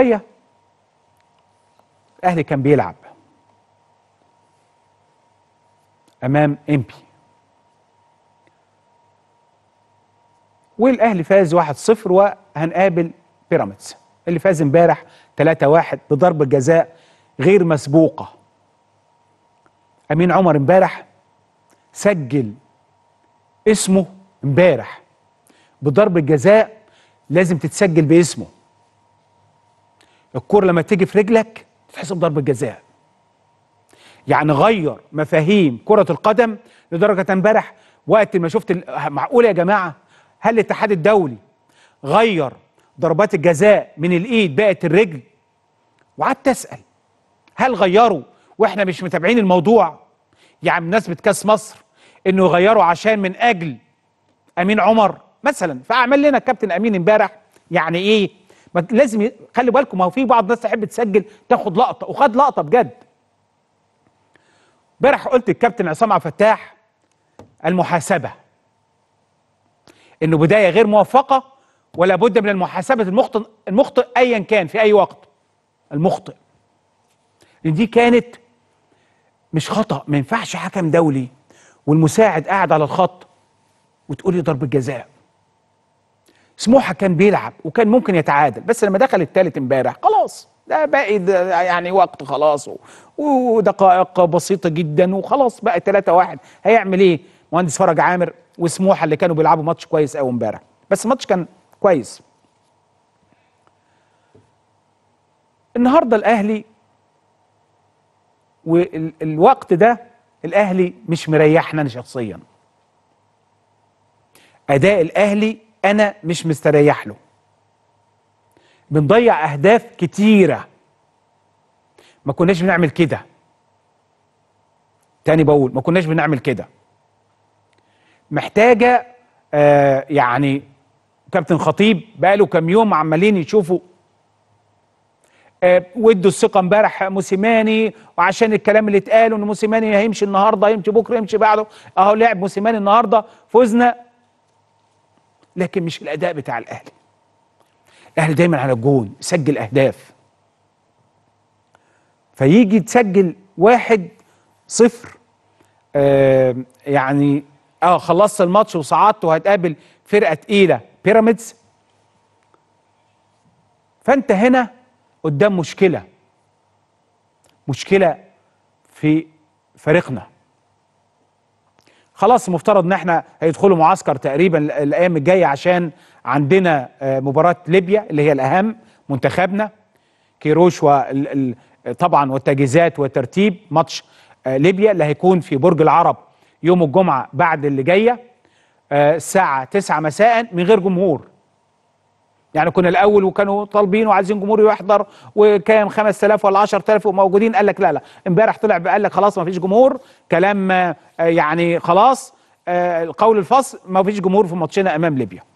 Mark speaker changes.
Speaker 1: هيا الاهلي كان بيلعب امام امبي والاهلي فاز 1-0 وهنقابل بيراميدز اللي فاز امبارح 3-1 بضرب جزاء غير مسبوقه امين عمر امبارح سجل اسمه امبارح بضرب جزاء لازم تتسجل باسمه الكوره لما تيجي في رجلك تتحسب ضربة جزاء يعني غير مفاهيم كرة القدم لدرجة امبارح وقت ما شفت معقول يا جماعة هل الاتحاد الدولي غير ضربات الجزاء من الايد بقت الرجل وقعدت اسال هل غيروا واحنا مش متابعين الموضوع يعني ناس كاس مصر انه يغيروا عشان من اجل امين عمر مثلا فاعمل لنا الكابتن امين امبارح يعني ايه ما لازم ي... خلي بالكم ما هو في بعض الناس تحب تسجل تاخد لقطه وخد لقطه بجد امبارح قلت الكابتن عصام عبد الفتاح المحاسبه انه بدايه غير موفقه ولا بد من المحاسبه المخطئ المخطئ ايا كان في اي وقت المخطئ لان دي كانت مش خطا ما ينفعش حكم دولي والمساعد قاعد على الخط وتقولي ضربه جزاء سموحه كان بيلعب وكان ممكن يتعادل بس لما دخل الثالث امبارح خلاص ده باقي ده يعني وقت خلاص ودقائق بسيطه جدا وخلاص بقى 3 1 هيعمل ايه مهندس فرج عامر وسموحه اللي كانوا بيلعبوا ماتش كويس قوي امبارح بس الماتش كان كويس النهارده الاهلي والوقت ده الاهلي مش مريحنا انا شخصيا اداء الاهلي انا مش مستريح له بنضيع اهداف كتيره ما كناش بنعمل كده تاني بقول ما كناش بنعمل كده محتاجه آه يعني كابتن خطيب بقاله كام يوم عمالين يشوفوا آه الثقه امبارح موسيماني وعشان الكلام اللي اتقال ان موسيماني هيمشي النهارده هيمشي بكره يمشي بعده اهو لعب موسيماني النهارده فوزنا لكن مش الاداء بتاع الاهلي الاهلي دايما على الجون سجل اهداف فيجي تسجل واحد صفر آه يعني اه خلصت الماتش وصعدت وهتقابل فرقه تقيله بيراميدز فانت هنا قدام مشكله مشكله في فريقنا خلاص مفترض ان احنا هيدخلوا معسكر تقريبا الايام الجايه عشان عندنا آه، مباراه ليبيا اللي هي الاهم منتخبنا كيروش وال... طبعا والتجهيزات وترتيب ماتش آه، ليبيا اللي هيكون في برج العرب يوم الجمعه بعد اللي جايه آه، الساعه 9 مساء من غير جمهور يعني كنا الاول وكانوا طالبين وعايزين جمهور يحضر وكان 5000 ولا 10000 وموجودين قال لك لا لا امبارح طلع قال لك خلاص ما فيش جمهور كلام آه، يعني خلاص آه، قول الفصل ما فيش جمهور في ماتشنا امام ليبيا